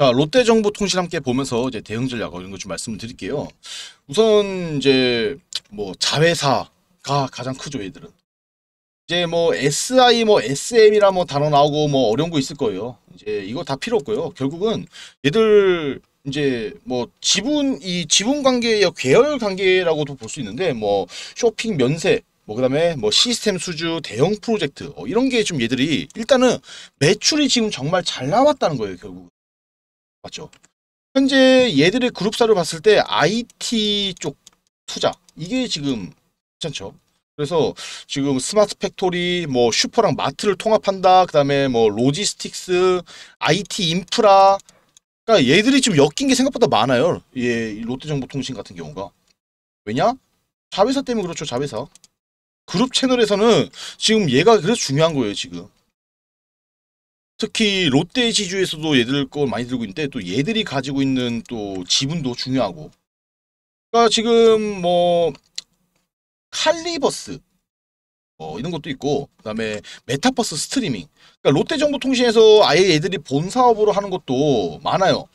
자, 롯데 정보 통신 함께 보면서 이제 대응 전략 이런 거 좀 말씀을 드릴게요. 우선 이제 뭐 자회사가 가장 크죠, 얘들은. 이제 뭐 SI 뭐 SM이라 뭐 단어 나오고 뭐 어려운 거 있을 거예요. 이제 이거 다 필요 없고요. 결국은 얘들 이제 뭐 지분 이 지분 관계의 계열 관계라고도 볼 수 있는데 뭐 쇼핑 면세 뭐 그다음에 뭐 시스템 수주 대형 프로젝트 어, 이런 게 좀 얘들이 일단은 매출이 지금 정말 잘 나왔다는 거예요 결국 맞죠. 현재 얘들의 그룹사를 봤을 때 IT 쪽 투자 이게 지금 괜찮죠. 그래서 지금 스마트 팩토리, 뭐 슈퍼랑 마트를 통합한다. 그 다음에 뭐 로지스틱스, IT 인프라. 그러니까 얘들이 지금 엮인 게 생각보다 많아요. 예, 롯데정보통신 같은 경우가. 왜냐? 자회사 때문에 그렇죠. 자회사. 그룹 채널에서는 지금 얘가 그래서 중요한 거예요. 지금. 특히 롯데 지주에서도 얘들 거 많이 들고 있는데 또 얘들이 가지고 있는 또 지분도 중요하고 그러니까 지금 뭐 칼리버스 어, 이런 것도 있고 그다음에 메타버스 스트리밍 그러니까 롯데정보통신에서 아예 얘들이 본 사업으로 하는 것도 많아요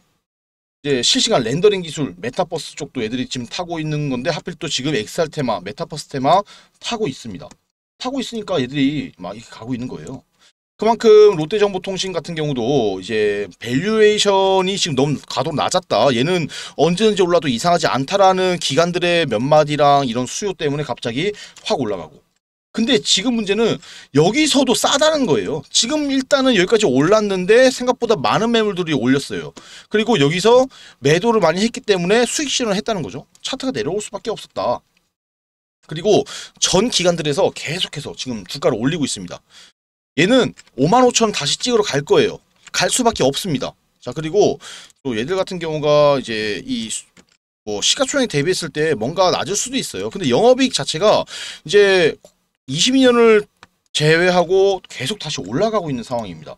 이제 실시간 렌더링 기술 메타버스 쪽도 얘들이 지금 타고 있는 건데 하필 또 지금 엑스알 테마 메타버스 테마 타고 있습니다 타고 있으니까 얘들이 막 이렇게 가고 있는 거예요 그만큼 롯데정보통신 같은 경우도 이제 밸류에이션이 지금 너무 가도 낮았다. 얘는 언제든지 올라도 이상하지 않다라는 기관들의 몇 마디랑 이런 수요 때문에 갑자기 확 올라가고. 근데 지금 문제는 여기서도 싸다는 거예요. 지금 일단은 여기까지 올랐는데 생각보다 많은 매물들이 올렸어요. 그리고 여기서 매도를 많이 했기 때문에 수익 실현을 했다는 거죠. 차트가 내려올 수밖에 없었다. 그리고 전 기관들에서 계속해서 지금 주가를 올리고 있습니다. 얘는 5만 5천 다시 찍으러 갈 거예요. 갈 수밖에 없습니다. 자 그리고 또 얘들 같은 경우가 이제 이 뭐 시가총액 대비했을 때 뭔가 낮을 수도 있어요. 근데 영업이익 자체가 이제 22년을 제외하고 계속 다시 올라가고 있는 상황입니다.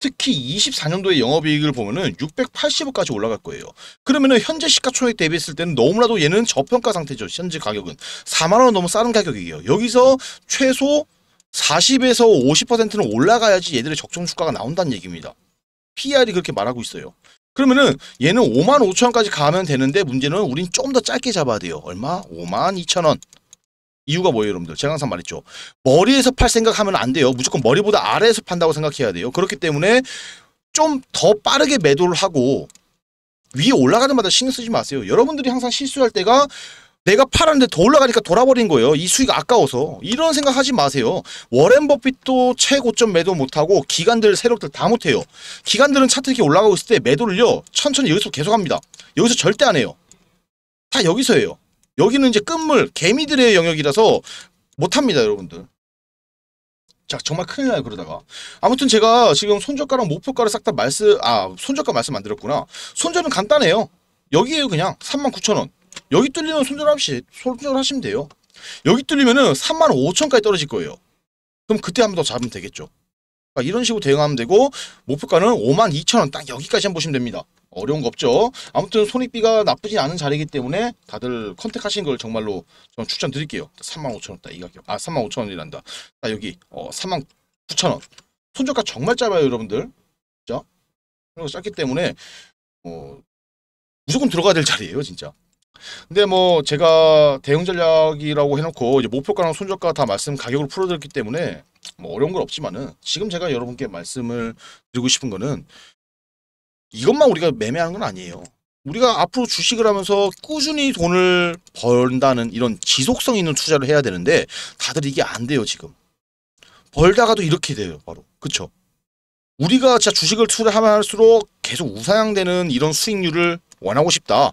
특히 2 4년도에 영업이익을 보면은 680억까지 올라갈 거예요. 그러면은 현재 시가총액 대비했을 때는 너무나도 얘는 저평가 상태죠. 현재 가격은 4만 원 너무 싸는 가격이에요. 여기서 최소 40에서 50%는 올라가야지 얘들의 적정 주가가 나온다는 얘기입니다. PR이 그렇게 말하고 있어요. 그러면은 얘는 5만 5천 원까지 가면 되는데 문제는 우린 좀 더 짧게 잡아야 돼요. 얼마? 5만 2천 원. 이유가 뭐예요 여러분들 제가 항상 말했죠 머리에서 팔 생각하면 안 돼요 무조건 머리보다 아래에서 판다고 생각해야 돼요 그렇기 때문에 좀 더 빠르게 매도를 하고 위에 올라가는 마다 신경 쓰지 마세요 여러분들이 항상 실수할 때가 내가 팔았는데 더 올라가니까 돌아버린 거예요. 이 수익 아까워서. 이런 생각 하지 마세요. 워렌 버핏도 최고점 매도 못하고 기관들, 세력들 다 못해요. 기관들은 차트 이렇게 올라가고 있을 때 매도를요. 천천히 여기서 계속 합니다. 여기서 절대 안 해요. 다 여기서 해요. 여기는 이제 끝물, 개미들의 영역이라서 못합니다. 여러분들. 자 정말 큰일 나요 그러다가 아무튼 제가 지금 손절가랑 목표가를 싹 다 말씀 아 손절가 말씀 안드렸구나 손절은 간단해요 여기에요 그냥 39,000원 여기 뚫리면 손절합시, 손절하시면 돼요. 여기 뚫리면은 3만 5천까지 떨어질 거예요. 그럼 그때 한 번 더 잡으면 되겠죠. 그러니까 이런 식으로 대응하면 되고 목표가는 5만 2천원 딱 여기까지 한 번 보시면 됩니다. 어려운 거 없죠. 아무튼 손익비가 나쁘지 않은 자리이기 때문에 다들 컨택하신 걸 정말로 저는 추천드릴게요. 3만 5천 원딱 이 가격. 아 3만 5천 원이란다. 나 여기 어 3만 9천 원. 손절가 정말 짧아요 여러분들. 진짜. 그리고 짧기 때문에 어 무조건 들어가야 될 자리예요 진짜. 근데 뭐 제가 대응 전략이라고 해놓고 이제 목표가랑 손절가 다 말씀 가격으로 풀어드렸기 때문에 뭐 어려운 건 없지만은 지금 제가 여러분께 말씀을 드리고 싶은 거는 이것만 우리가 매매하는 건 아니에요. 우리가 앞으로 주식을 하면서 꾸준히 돈을 번다는 이런 지속성 있는 투자를 해야 되는데 다들 이게 안 돼요 지금. 벌다가도 이렇게 돼요 바로. 그쵸? 우리가 진짜 주식을 투자하면 할수록 계속 우상향되는 이런 수익률을 원하고 싶다.